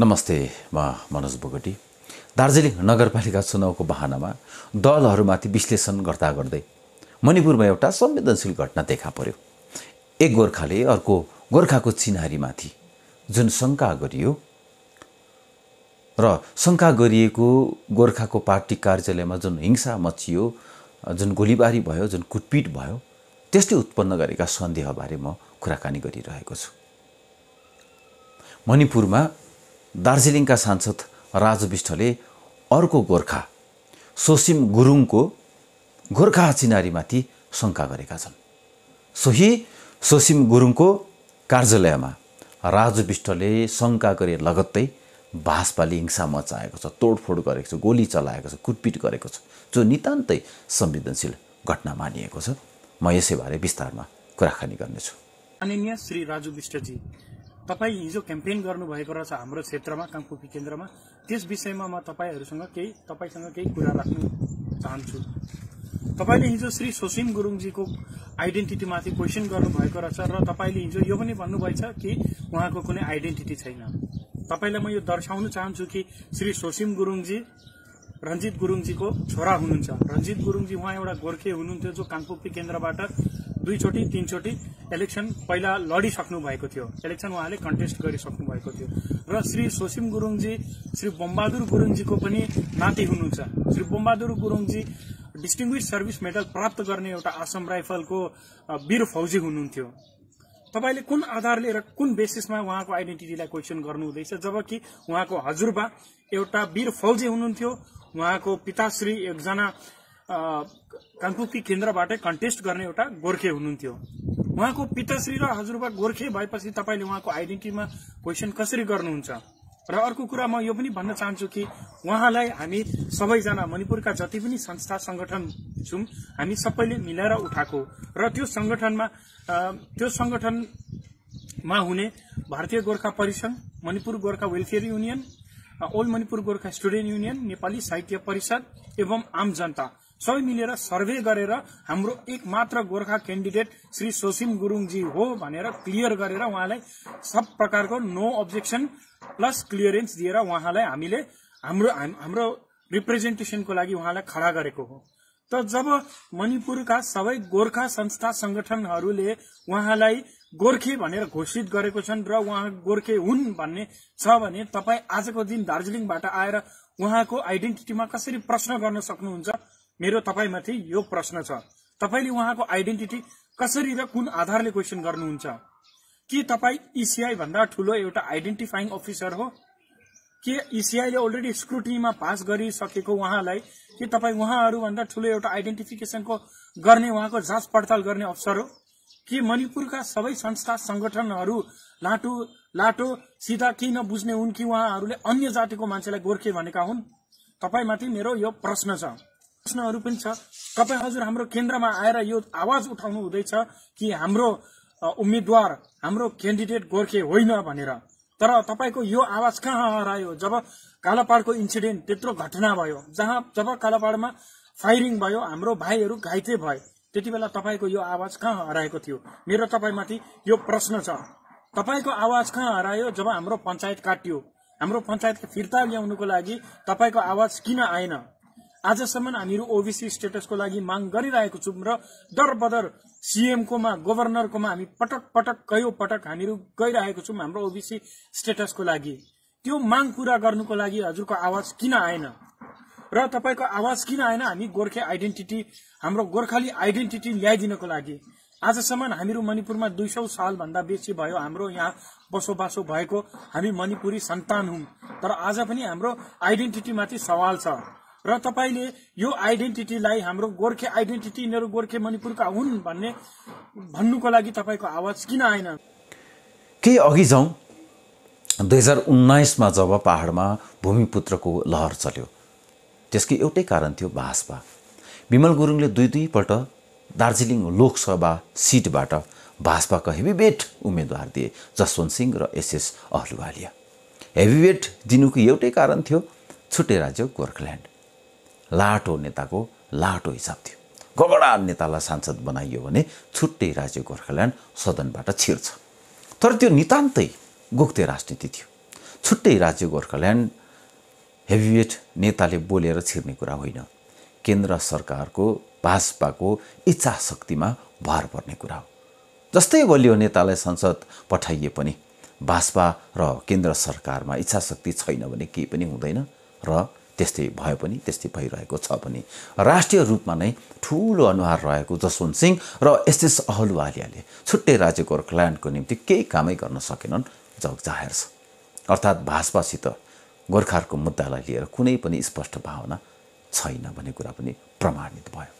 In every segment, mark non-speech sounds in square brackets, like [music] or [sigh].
नमस्ते म मनोज बोगटी दार्जिलिङ नगरपालिका चुनावको बहानामा दलहरूमाथि विश्लेषण गर्दा गर्दै मणिपुरमा एउटा संवेदनशील घटना देखा पर्यो एक गोर्खाले अर्को गोर्खाको चिन्हारीमाथि जुन शङ्का गरियो र शङ्का गरिएको गोर्खाको पार्टी कार्यालयमा जुन हिंसा मचियो जुन गोलीबारी भयो जुन कुटपिट भयो त्यसले उत्पन्न गरेका सन्देहबारे म कुराकानी गरिरहेको छु मणिपुरमा दार्जिलिङका सांसद राजु विष्टले अर्को गोर्खा सोसिम गुरुङको गोर्खा चिनारीमाथि शङ्का गरेका छन् सोही सोसिम गुरुङको कार्यालयमा राजु विष्टले शङ्का गरे लगत्तै भाषपाले हिंसा मचाएको छ तोडफोड गरेको छ गोली चलाएको छ कुटपिट गरेको छ जो नितान्तै संवेदनशील घटना मानिएको छ म यसैबारे विस्तारमा कुराकानी गर्नेछु माननीय श्री राजु विष्टजी तपाईँ हिजो क्याम्पेन गर्नुभएको रहेछ हाम्रो क्षेत्रमा कामकुपी केन्द्रमा त्यस विषयमा म तपाईँहरूसँग केही तपाईँसँग केही कुरा राख्न चाहन्छु तपाईँले हिजो श्री सोसिम गुरुङजीको आइडेन्टिटीमाथि क्वेसन गर्नुभएको रहेछ र तपाईँले हिजो यो पनि भन्नुभएछ कि उहाँको कुनै आइडेन्टिटी छैन तपाईँलाई म यो दर्शाउन चाहन्छु कि श्री सोसिम गुरुङजी रञ्जित गुरुङजीको छोरा हुनुहुन्छ रञ्जित गुरुङजी उहाँ एउटा गोर्खे हुनुहुन्थ्यो जो काङ्कुपी केन्द्रबाट दुईचोटि तिनचोटि इलेक्सन पहिला लडिसक्नु भएको थियो इलेक्सन उहाँले कन्टेस्ट गरिसक्नु भएको थियो र श्री सोसिम गुरुङजी श्री बमबहादुर गुरुङजीको पनि नाति हुनुहुन्छ Shri Bambahadur Gurungji distinguished service medal प्राप्त गर्ने एउटा आसाम राइफलको वीर फौजी हुनुहुन्थ्यो तपाईँले कुन आधारले र कुन बेसिसमा उहाँको आइडेन्टिटीलाई क्वेसन गर्नुहुँदैछ जबकि उहाँको हजुरबा एउटा वीर फौजी हुनुहुन्थ्यो उहाँको पिताश्री एकजना काङ्कुकी केन्द्रबाटै कन्टेस्ट गर्ने एउटा गोर्खे हुनुहुन्थ्यो उहाँको पिताश्री र हजुरबा गोर्खे भएपछि तपाईँले उहाँको आइडेन्टिटीमा क्वेसन कसरी गर्नुहुन्छ र अर्को कुरा म यो पनि भन्न चाहन्छु कि उहाँलाई हामी सबैजना मणिपुरका जति पनि संस्था संगठन छौं हामी सबैले मिलाएर उठाएको र त्यो संगठनमा त्यो संगठनमा हुने भारतीय गोर्खा परिसंघ Manipur Gorkha welfare union old Manipur Gorkha student union Nepali साहित्य परिषद एवं आम जनता सबै मिलेर सर्वे गरेर हाम्रो एकमात्र गोर्खा क्यान्डिडेट श्री सोसिम गुरुङजी हो भनेर क्लियर गरेर उहाँलाई सब प्रकारको नो अब्जेक्सन प्लस क्लियरेन्स दिएर उहाँलाई हामीले हाम्रो हाम्रो रिप्रेजेन्टेसनको लागि उहाँलाई खडा गरेको हो त जब मणिपुरका सबै गोर्खा संस्था संगठनहरूले उहाँलाई गोर्खे भनेर घोषित गरेको छन् र उहाँ गोर्खे हुन् भन्ने छ भने तपाईँ आजको दिन दार्जिलिङबाट आएर उहाँको आइडेन्टिटीमा कसरी प्रश्न गर्न सक्नुहुन्छ मेरो तपाईँमाथि यो प्रश्न छ तपाईँले उहाँको आइडेन्टिटी कसरी र कुन आधारले क्वेसन गर्नुहुन्छ के तपाईँ इसिआई e भन्दा ठूलो एउटा आइडेन्टिफाइङ अफिसर हो के इसिआईले अलरेडी स्क्रुटनीमा पास गरिसकेको उहाँलाई के तपाईँ उहाँहरूभन्दा ठुलो एउटा आइडेन्टिफिकेसनको गर्ने उहाँको जाँच पडताल गर्ने अवसर हो के मणिपुरका सबै संस्था संगठनहरू लाटो लाटो सिधा किन नबुझ्ने हुन् कि उहाँहरूले अन्य जातिको मान्छेलाई गोर्खे भनेका हुन् तपाईँमाथि मेरो यो प्रश्न छ प्रश्नहरू पनि छ तपाईँ हजुर हाम्रो केन्द्रमा आएर यो आवाज उठाउनु हुँदैछ कि हाम्रो उम्मेद्वार हाम्रो क्यान्डिडेट गोर्खे होइन भनेर तर तपाईँको यो आवाज कहाँ हरायो जब कालापाडको इन्सिडेन्ट त्यत्रो घटना भयो जहाँ जब कालापाडमा फायरिङ भयो हाम्रो भाइहरू घाइते भए त्यति बेला तपाईँको यो आवाज कहाँ हराएको थियो मेरो तपाईँमाथि यो प्रश्न छ तपाईँको आवाज कहाँ हरायो जब हाम्रो पञ्चायत काटियो हाम्रो पञ्चायत फिर्ता ल्याउनुको लागि तपाईँको आवाज किन आएन आजसम्म हामीहरू ओबिसी स्टेटसको लागि माग गरिरहेको छौँ र दर बदर सिएमकोमा गभर्नरकोमा हामी पटक पटक कयौँ पटक हामीहरू गइरहेको छौँ हाम्रो ओबिसी स्टेटसको लागि त्यो माग पूरा गर्नुको लागि हजुरको आवाज किन आएन र तपाईँको आवाज किन आएन हामी गोर्खे आइडेन्टिटी हाम्रो गोर्खाली आइडेन्टिटी ल्याइदिनको लागि आजसम्म हामीहरू मणिपुरमा दुई सौ सालभन्दा बेसी भयो हाम्रो यहाँ बसोबासो भएको हामी मणिपुरी सन्तान हौ तर आज पनि हाम्रो आइडेन्टिटीमाथि सवाल छ र तपाईँले यो आइडेन्टिटीलाई हाम्रो गोर्खे आइडेन्टिटी यिनीहरू गोर्खे मणिपुरका हुन् भन्ने भन्नुको लागि तपाईँको आवाज किन आएन केही अघि जाउँ दुई हजार उन्नाइसमा जब पहाडमा भूमिपुत्रको लहर चल्यो त्यसको एउटै कारण थियो भाजपा विमल गुरुङले दुई दुईपल्ट दार्जिलिङ लोकसभा सिटबाट भाजपाका हेभिवेट उम्मेद्वार दिए जसवन्त सिंह र एसएस अहलुवालिया हेभीवेट दिनुको एउटै कारण थियो छुट्टै राज्य गोर्खाल्यान्ड लाटो नेताको लाटो हिसाब थियो गगडा नेतालाई सांसद बनाइयो भने छुट्टै राज्य गोर्खाल्यान्ड सदनबाट छिर्छ तर त्यो नितान्तै गोक्ते राजनीति थियो छुट्टै राज्य गोर्खाल्यान्ड हेभिवेट नेताले बोलेर छिर्ने कुरा होइन केन्द्र सरकारको भाजपाको इच्छा शक्तिमा भार पर्ने कुरा हो जस्तै बलियो नेतालाई संसद पठाइए पनि भाजपा र केन्द्र सरकारमा इच्छा शक्ति छैन भने केही पनि हुँदैन र त्यस्तै भए पनि त्यस्तै भइरहेको छ पनि राष्ट्रिय रूपमा नै ठुलो अनुहार रहेको जसवन्त सिंह र एसएस अहलुवालियाले छुट्टै राज्य गोर्खाल्यान्डको निम्ति केही कामै गर्न सकेनन् जग जाहेर छ अर्थात् भाजपासित गोर्खाहरूको मुद्दालाई लिएर कुनै पनि स्पष्ट भावना छैन भन्ने कुरा पनि प्रमाणित भयो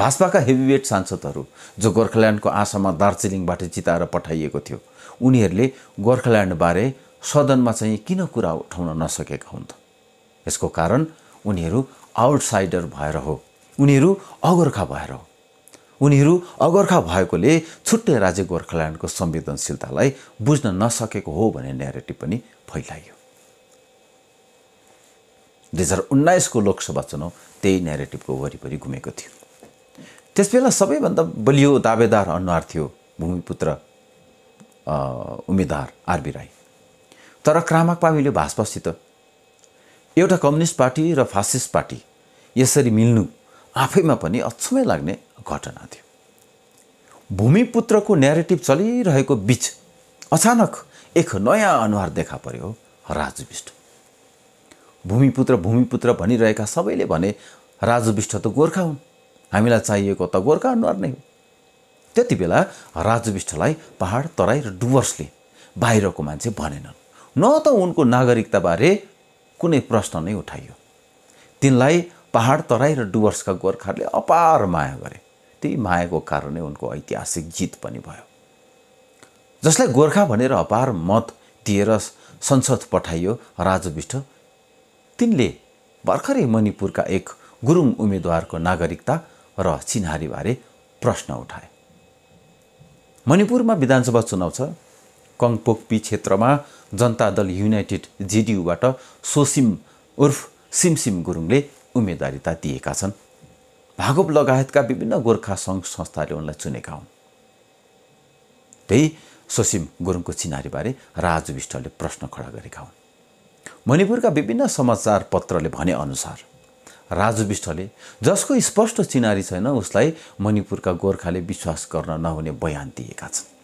भाजपाका हेभीवेट सांसदहरू जो गोर्खाल्यान्डको आशामा दार्जिलिङबाट जिताएर पठाइएको थियो उनीहरूले गोर्खाल्यान्डबारे सदनमा चाहिँ किन कुरा उठाउन नसकेका हुन् त यसको कारण उनीहरू आउटसाइडर भएर हो उनीहरू अगोर्खा भएर हो उनीहरू अगोर्खा भएकोले छुट्टै राज्य गोर्खाल्यान्डको संवेदनशीलतालाई बुझ्न नसकेको हो भन्ने न्यारेटिभ पनि फैलाइयो दुई हजार उन्नाइसको लोकसभा चुनाव त्यही न्यारेटिभको वरिपरि घुमेको थियो त्यसबेला सबैभन्दा बलियो दावेदार अनुहार थियो भूमिपुत्र उम्मेद्वार आरबी राई तर पामीले भाजपासित एउटा कम्युनिस्ट पार्टी र फासिस्ट पार्टी यसरी मिल्नु आफैमा पनि अचम्मै लाग्ने घटना थियो भूमिपुत्रको नेटिभ चलिरहेको बिच अचानक एक नयाँ अनुहार देखा पर्यो राजु विष्ट भूमिपुत्र भूमिपुत्र भनिरहेका सबैले भने राजु विष्ट त गोर्खा हुन् हामीलाई चाहिएको त गोर्खा अनुहार नै हो त्यति बेला राजु विष्टलाई पहाड तराई र डुवर्सले बाहिरको मान्छे भनेनन् न त उनको नागरिकताबारे कुनै प्रश्न नै उठाइयो तिनलाई पहाड तराई र डुवर्सका गोर्खाहरूले अपार माया गरे त्यही मायाको कारणले उनको ऐतिहासिक जित पनि भयो जसलाई गोर्खा भनेर अपार मत दिएर संसद पठाइयो राजविष्ट तिनले भर्खरै मणिपुरका एक गुरुङ उम्मेद्वारको नागरिकता र चिन्हारीबारे प्रश्न उठाए मणिपुरमा विधानसभा चुनाव छ कङपोकपी क्षेत्रमा जनता दल युनाइटेड जिडियुबाट सोसिम उर्फ सिमसिम गुरुङले उम्मेदवारिता दिएका छन् भागोप लगायतका विभिन्न गोर्खा सङ्घ संस्थाले उनलाई चुनेका हुन् त्यही सोसिम गुरुङको चिनारीबारे राजु विष्टले प्रश्न खडा गरेका हुन् मणिपुरका विभिन्न समाचार पत्रले भनेअनुसार राजु विष्टले जसको स्पष्ट चिनारी छैन उसलाई मणिपुरका गोर्खाले विश्वास गर्न नहुने बयान दिएका छन्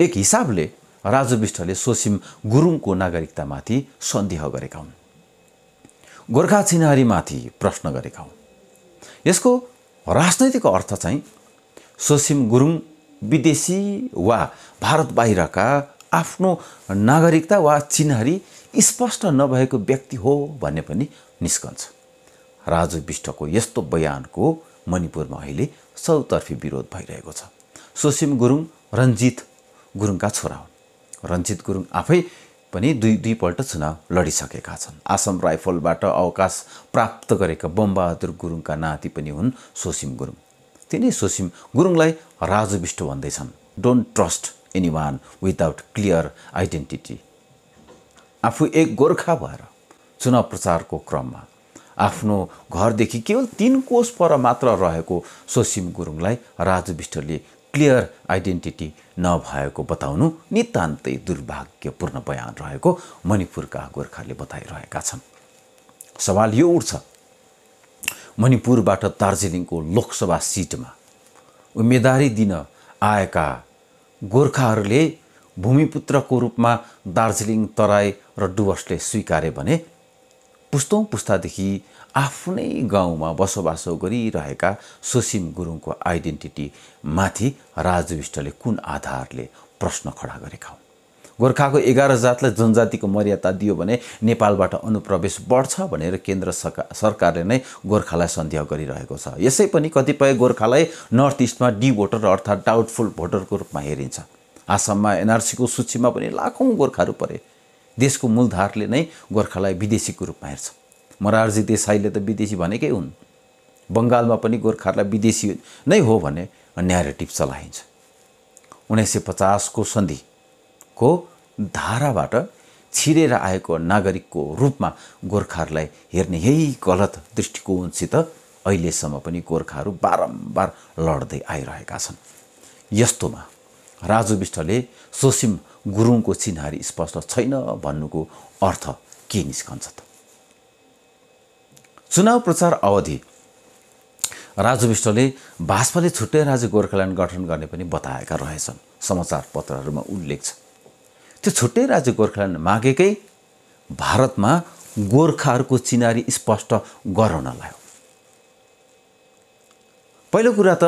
एक हिसाबले राजु विष्टले सोसिम गुरुङको नागरिकतामाथि सन्देह गरेका हुन् गोर्खा चिनारीमाथि प्रश्न गरेका हुन् यसको राजनैतिक अर्थ चाहिँ सोसिम गुरुङ विदेशी वा भारत बाहिरका आफ्नो नागरिकता वा चिन्हारी स्पष्ट नभएको व्यक्ति हो भन्ने पनि निस्कन्छ राजु विष्टको यस्तो बयानको मणिपुरमा अहिले चौतर्फी विरोध भइरहेको छ सोसिम गुरुङ रञ्जित गुरुङका छोरा हुन् रञ्जित गुरुङ आफै पनि दुई दुईपल्ट चुनाव लडिसकेका छन् आसाम राइफलबाट अवकाश प्राप्त गरेका बमबहादुर गुरुङका नाति पनि हुन् सोसिम गुरुङ तिनै सोसिम गुरुङलाई राजविष्ट भन्दैछन् don't trust anyone without clear identity आफू एक गोर्खा भएर चुनाव प्रचारको क्रममा आफ्नो घरदेखि केवल तिन कोष पर मात्र रहेको सोसिम गुरुङलाई राजविष्टले क्लियर आइडेन्टिटी नभएको बताउनु नितान्तै दुर्भाग्यपूर्ण बयान रहेको मणिपुरका गोर्खाले बताइरहेका छन् सवाल यो उठ्छ मणिपुरबाट दार्जिलिङको लोकसभा सिटमा उम्मेदवारी दिन आएका गोर्खाहरूले भूमिपुत्रको रूपमा दार्जिलिङ तराई र डुवर्सले स्वीकारे भने पुस्तौँ पुस्तादेखि आफ्नै गाउँमा बसोबासो गरिरहेका सोसिम गुरुङको आइडेन्टिटी माथि राजविष्टले कुन आधारले प्रश्न खडा गरेका हुन् गोर्खाको एघार जातलाई जनजातिको मर्यादा दियो भने नेपालबाट अनुप्रवेश बढ्छ भनेर केन्द्र सरकार सरकारले नै गोर्खालाई सन्देह गरिरहेको छ यसै पनि कतिपय गोर्खालाई नर्थ इस्टमा डी भोटर अर्थात् डाउटफुल भोटरको रूपमा हेरिन्छ आसाममा एनआरसीको सूचीमा पनि लाखौँ गोर्खाहरू परे देशको मूलधारले नै गोर्खालाई विदेशीको रूपमा हेर्छ मरारजी देसाईले त विदेशी भनेकै हुन् बङ्गालमा पनि गोर्खाहरूलाई विदेशी नै हो भने न्यारेटिभ चलाइन्छ उन्नाइस सय पचासको सन्धिको धाराबाट छिरेर आएको नागरिकको रूपमा गोर्खाहरूलाई हेर्ने यही गलत दृष्टिकोणसित अहिलेसम्म पनि गोर्खाहरू बारम्बार लड्दै आइरहेका छन् यस्तोमा राजु विष्टले सोसिम गुरुङको चिन्हारी स्पष्ट छैन भन्नुको अर्थ के निस्कन्छ त चुनाव प्रचार अवधि राजु विष्टले भाजपाले छुट्टै राज्य गोर्खाल्यान्ड गठन गर्ने पनि बताएका रहेछन् समाचार पत्रहरूमा उल्लेख छ त्यो छुट्टै राज्य गोर्खाल्यान्ड मागेकै भारतमा गोर्खाहरूको चिनारी स्पष्ट गराउनलाई पहिलो कुरा त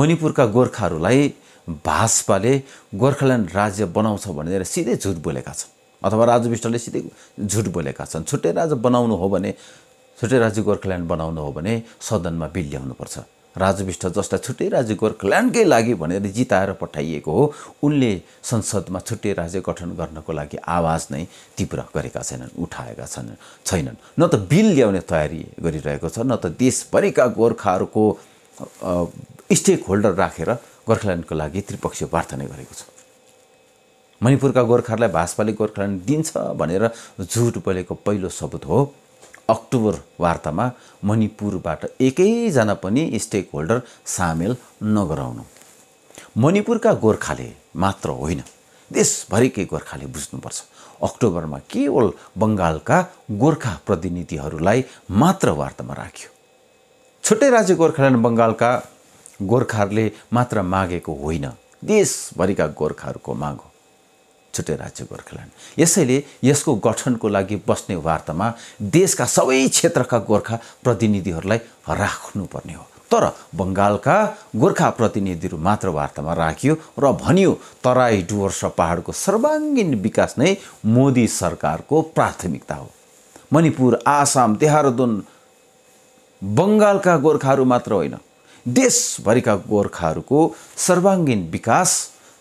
मणिपुरका गोर्खाहरूलाई भाजपाले गोर्खाल्यान्ड राज्य बनाउँछ भनेर सिधै झुट बोलेका छन् अथवा राजु विष्टले सिधै झुट बोलेका छन् छुट्टै राज्य बनाउनु हो भने छुट्टै राज्य गोर्खाल्यान्ड बनाउनु हो भने सदनमा बिल ल्याउनुपर्छ राजु विष्ट जसलाई छुट्टै राज्य गोर्खाल्यान्डकै लागि भनेर जिताएर पठाइएको हो उनले संसदमा छुट्टै राज्य गठन गर्नको लागि आवाज नै तीव्र गरेका छैनन् उठाएका छन् छैनन् न त बिल ल्याउने तयारी गरिरहेको छ न त देशभरिका गोर्खाहरूको स्टेक होल्डर राखेर गोर्खाल्यान्डको लागि त्रिपक्षीय वार्ता नै गरेको छ मणिपुरका गोर्खाहरूलाई भाजपाले गोर्खाल्यान्ड दिन्छ भनेर झुट बोलेको पहिलो सबुत हो अक्टोबर वार्तामा मणिपुरबाट एकैजना पनि स्टेक होल्डर सामेल नगराउनु मणिपुरका गोर्खाले मात्र होइन देशभरिकै गोर्खाले बुझ्नुपर्छ अक्टोबरमा केवल बङ्गालका गोर्खा प्रतिनिधिहरूलाई मात्र वार्तामा राख्यो छुट्टै राज्य गोर्खाल्यान्ड बङ्गालका गोर्खाहरूले मात्र मागेको होइन देशभरिका गोर्खाहरूको माग हो छुट्टै राज्य गोर्खाल्यान्ड यसैले यसको गठनको लागि बस्ने वार्तामा देशका सबै क्षेत्रका गोर्खा प्रतिनिधिहरूलाई राख्नुपर्ने हो तर बङ्गालका गोर्खा प्रतिनिधिहरू मात्र वार्तामा राखियो र भनियो तराई डुवर्स पहाडको सर्वाङ्गीण विकास नै मोदी सरकारको प्राथमिकता हो मणिपुर आसाम देहरादुन बङ्गालका गोर्खाहरू मात्र होइन देशभरिका गोर्खाहरूको सर्वाङ्गीण विकास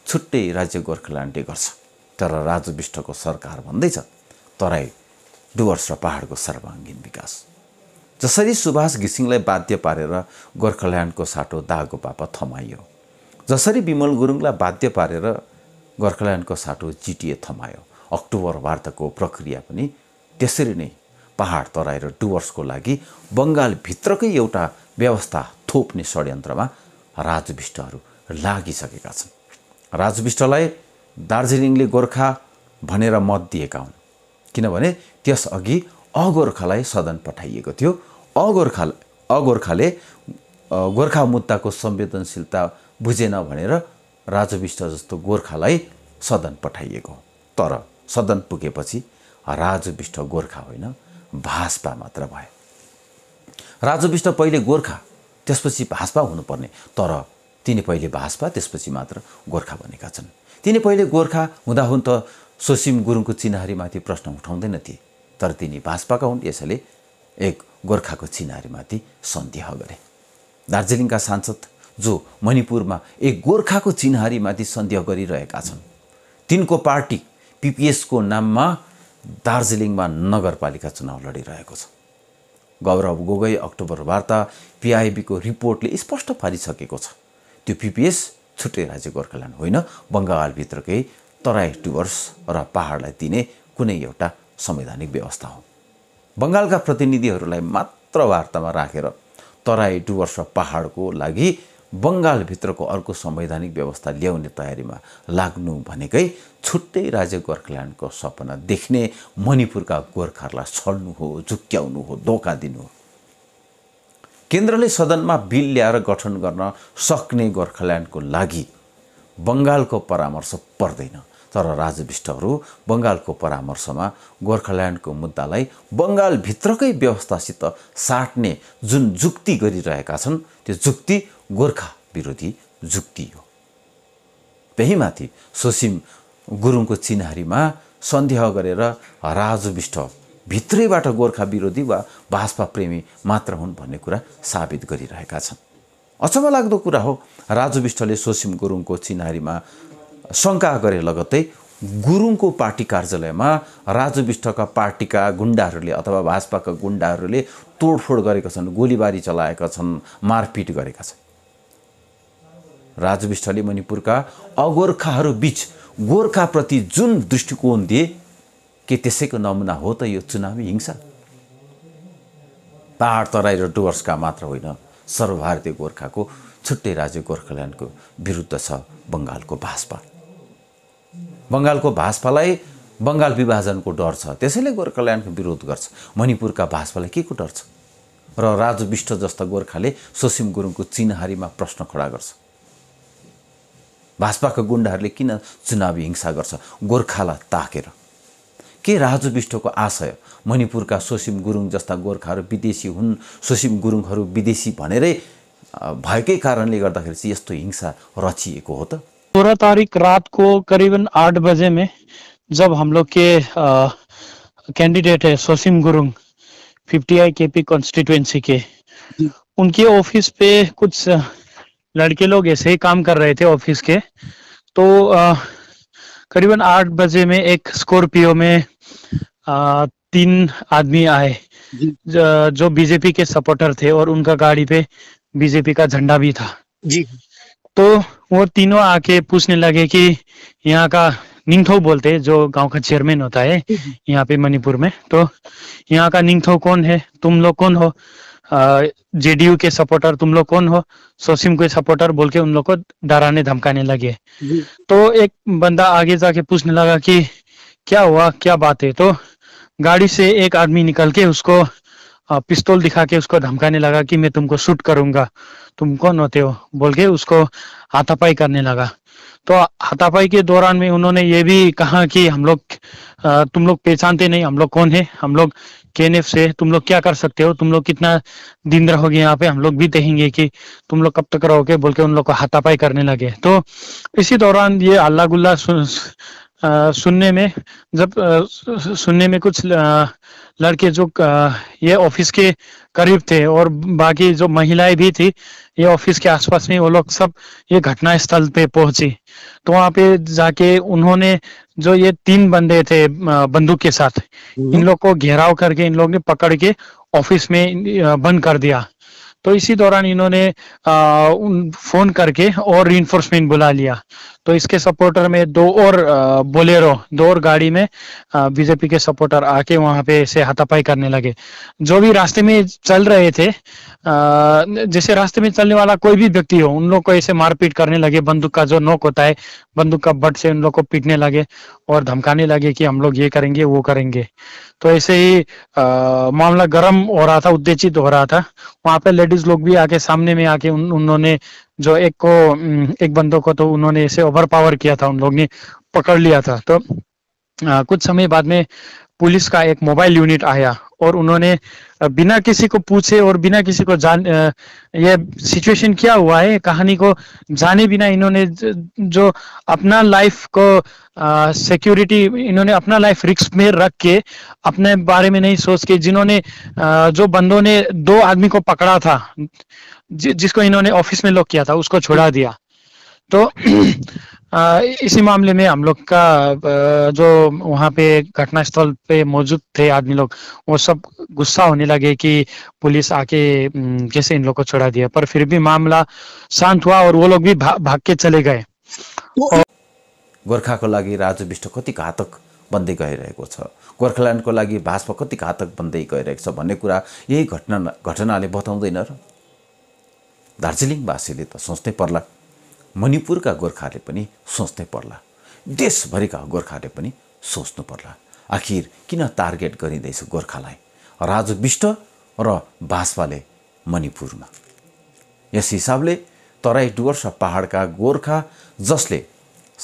छुट्टै राज्य गोर्खाल्यान्डले गर्छ तर राजु विष्टको सरकार भन्दैछ तराई डुवर्स र पहाडको सर्वाङ्गीण विकास जसरी सुभाष घिसिङलाई बाध्य पारेर गोर्खाल्यान्डको साटो दागो पापा थमाइयो जसरी विमल गुरुङलाई बाध्य पारेर गोर्खाल्यान्डको साटो जिटिए थमायो अक्टोबर वार्ताको प्रक्रिया पनि त्यसरी नै पहाड तराई र डुवर्सको लागि बङ्गालभित्रकै एउटा व्यवस्था थोप्ने षड्यन्त्रमा राजविष्टहरू लागिसकेका छन् राजविष्टलाई दार्जिलिङले गोर्खा भनेर मत दिएका हुन् किनभने त्यसअघि अगोर्खालाई सदन पठाइएको थियो अगोर्खा अगोर्खाले गोर्खा मुद्दाको संवेदनशीलता बुझेन भनेर राजविष्ट जस्तो गोर्खालाई सदन पठाइएको तर सदन पुगेपछि राजविष्ट गोर्खा होइन भाजपा मात्र भयो राजु विष्ट पहिले गोर्खा त्यसपछि भाजपा हुनुपर्ने तर तिनी पहिले भाजपा त्यसपछि मात्र गोर्खा बनेका छन् तिनी पहिले गोर्खा हुँदा हुँदाहुन् त सोसिम गुरुङको चिनाहारीमाथि प्रश्न उठाउँदैन थिए तर तिनी भाजपाका हुन् यसैले एक गोर्खाको चिन्हारीमाथि सन्देह गरे दार्जिलिङका सांसद जो मणिपुरमा एक गोर्खाको चिन्हारीमाथि सन्देह गरिरहेका छन् तिनको पार्टी पिपिएसको नाममा दार्जिलिङमा नगरपालिका चुनाव लडिरहेको छ गौरव गोगोई अक्टोबर वार्ता पिआइबीको रिपोर्टले स्पष्ट पारिसकेको छ त्यो पिपिएस छुट्टै राज्य गोर्खाल्यान्ड होइन बङ्गालभित्रकै तराई डुवर्स र पाहाडलाई दिने कुनै एउटा संवैधानिक व्यवस्था हो बङ्गालका प्रतिनिधिहरूलाई मात्र वार्तामा राखेर तराई डुवर्स र पाहाडको लागि बङ्गालभित्रको अर्को संवैधानिक व्यवस्था ल्याउने तयारीमा लाग्नु भनेकै छुट्टै राज्य गोर्खाल्यान्डको सपना देख्ने मणिपुरका गोर्खाहरूलाई छल्नु हो झुक्क्याउनु हो धोका दिनु हो केन्द्रले सदनमा बिल ल्याएर गठन गर्न सक्ने गोर्खाल्यान्डको लागि बङ्गालको परामर्श पर्दैन तर राजविष्टहरू बङ्गालको परामर्शमा गोर्खाल्यान्डको मुद्दालाई बङ्गालभित्रकै व्यवस्थासित साट्ने जुन जुक्ति गरिरहेका छन् त्यो जुक्ति गोर्खा विरोधी जुक्ति हो त्यहीमाथि सोसिम गुरुङको चिन्हारीमा सन्देह गरेर राजविष्ट भित्रैबाट गोर्खा विरोधी वा भाजपा प्रेमी मात्र हुन् भन्ने कुरा साबित गरिरहेका छन् अचम्म लाग्दो कुरा हो राजु विष्टले सोसिम गुरुङको चिन्हारीमा शङ्का गरे लगत्तै गुरुङको पार्टी कार्यालयमा राजु विष्टका पार्टीका गुन्डाहरूले अथवा भाजपाका गुन्डाहरूले तोडफोड गरेका छन् गोलीबारी चलाएका छन् मारपिट गरेका छन् राजविष्टले मणिपुरका अगोर्खाहरूबीच गोर्खाप्रति जुन दृष्टिकोण दिए के त्यसैको नमुना हो त यो चुनावी हिंसा पहाड तराई र डुवर्सका मात्र होइन सर्वभारतीय गोर्खाको छुट्टै राज्य गोर्खाल्यान्डको विरुद्ध छ बङ्गालको भाषपा बङ्गालको भाषपालाई बङ्गाल विभाजनको डर छ त्यसैले गोर्खाल्यान्डको विरोध गर्छ मणिपुरका भाषपालाई के को डर छ र राजु विष्ट जस्ता गोर्खाले सोसिम गुरुङको चिन्हारीमा प्रश्न खडा गर्छ भाजपाका गुन्डाहरूले किन चुनावी हिंसा गर्छ गोर्खालाई ताकेर के राजु विष्टको आशय मणिपुरका सोसिम गुरुङ जस्ता गोर्खाहरू विदेशी हुन् सोसिम गुरुङहरू विदेशी भनेरै भएकै कारणले गर्दाखेरि चाहिँ यस्तो हिंसा रचिएको हो त सोह्र तारिक रातको करिबन आठ बजेमै जब हाम्रो के क्यान्डिडेट है Sosim Gurung fifty I K P P के उनके ऑफिस पे कुछ लड़के लोग ऐसे ही काम कर रहे थे ऑफिस के तो करीबन आठ बजे में एक स्कॉर्पियो में आ, तीन आदमी आए जो बीजेपी के सपोर्टर थे और उनका गाड़ी पे बीजेपी का झंडा भी था जी तो वो तीनों आके पूछने लगे कि यहाँ का निंगथो बोलते जो गांव का चेयरमैन होता है यहाँ पे मणिपुर में तो यहाँ का निंगथो कौन है तुम लोग कौन हो जेडीयू के सपोर्टर तुम लोग कौन हो सोसिम के सपोर्टर बोल के उन लोग को डराने धमकाने लगे तो एक बंदा आगे जाके पूछने लगा कि क्या हुआ क्या बात है तो गाड़ी से एक आदमी निकल के उसको पिस्तौल दिखा के उसको धमकाने लगा कि मैं तुमको शूट करूंगा तुम कौन होते हो बोल के उसको हाथापाई करने लगा तो हाथापाई के दौरान में उन्होंने ये भी कहा कि हम लोग तुम लोग पहचानते नहीं हम लोग कौन है हम लोग के से तुम लोग क्या कर सकते हो तुम लोग कितना दिन रहोगे यहाँ पे हम लोग भी देखेंगे कि तुम लोग कब तक रहोगे बोल के उन लोग को हाथापाई करने लगे तो इसी दौरान ये अल्लाह गुल्ला सुनने में जब सुनने में कुछ लड़के जो ये ऑफिस के करीब थे और बाकी जो महिलाएं भी थी ये ऑफिस के आसपास में वो लोग सब ये घटना स्थल पे पहुंची तो वहां पे जाके उन्होंने जो ये तीन बंदे थे बंदूक के साथ इन हम्म। लोग को घेराव करके इन लोग ने पकड़ के ऑफिस में बंद कर दिया तो इसी दौरान इन्होंने उन फोन करके और री बुला लिया तो इसके सपोर्टर में दो और बोलेरो दो और गाड़ी में बीजेपी के सपोर्टर आके वहां पे से हाथापाई करने लगे जो भी रास्ते में चल रहे थे जैसे रास्ते में चलने वाला कोई भी व्यक्ति हो उन लोग को ऐसे मारपीट करने लगे बंदूक का जो नोक होता है बंदूक का बट से उन लोग को पीटने लगे और धमकाने लगे कि हम लोग ये करेंगे वो करेंगे तो ऐसे ही आ, मामला गर्म हो रहा था उद्देशित हो रहा था वहां पे लेडीज लोग भी आके सामने में आके उन, उन्होंने जो एक को एक बंदों को तो उन्होंने इसे ओवर पावर किया था उन लोग ने पकड़ लिया था तो आ, कुछ समय बाद में पुलिस का एक मोबाइल यूनिट आया और उन्होंने बिना किसी को पूछे और बिना किसी को जान ये सिचुएशन क्या हुआ है कहानी को जाने बिना इन्होंने जो अपना लाइफ को सिक्योरिटी इन्होंने अपना लाइफ रिस्क में रख के अपने बारे में नहीं सोच के जिन्होंने जो बंदों ने दो आदमी को पकड़ा था जि, जिसको इन्होंने ऑफिस में लॉक किया था उसको छोड़ा दिया तो [clears throat] इसी मामले में हम लोग का जो वहाँ पे घटनास्थल पे मौजूद थे आदमी लोग वो सब गुस्सा होने लगे कि पुलिस आके कैसे इन लोग को छोड़ा दिया पर फिर भी मामला शांत हुआ और वो लोग भी भा, भाग के चले गए गोर्खाको लागि राजु विष्ट कति घातक बन्दै गइरहेको छ गोर्खाल्यान्डको लागि भाजपा कति घातक बन्दै गइरहेको छ भन्ने कुरा यही घटना घटनाले बताउँदैन र दार्जिलिङवासीले त सोच्नै पर्ला मणिपुरका गोर्खाहरूले पनि सोच्नै पर्ला देशभरिका गोर्खाहरूले पनि सोच्नु पर्ला आखिर किन टार्गेट गरिँदैछ गोर्खालाई राजु विष्ट र भाजपाले मणिपुरमा यस हिसाबले तराई डुवर्स पहाडका गोर्खा जसले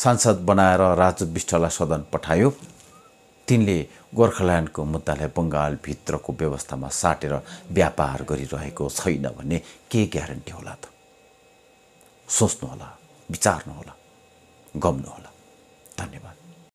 सांसद बनाएर राजु विष्टलाई सदन पठायो तिनले गोर्खाल्यान्डको मुद्दालाई बङ्गालभित्रको व्यवस्थामा साटेर व्यापार गरिरहेको छैन भन्ने के ग्यारेन्टी होला त सोच्नुहोला विचार्नुहोला गम्नुहोला धन्यवाद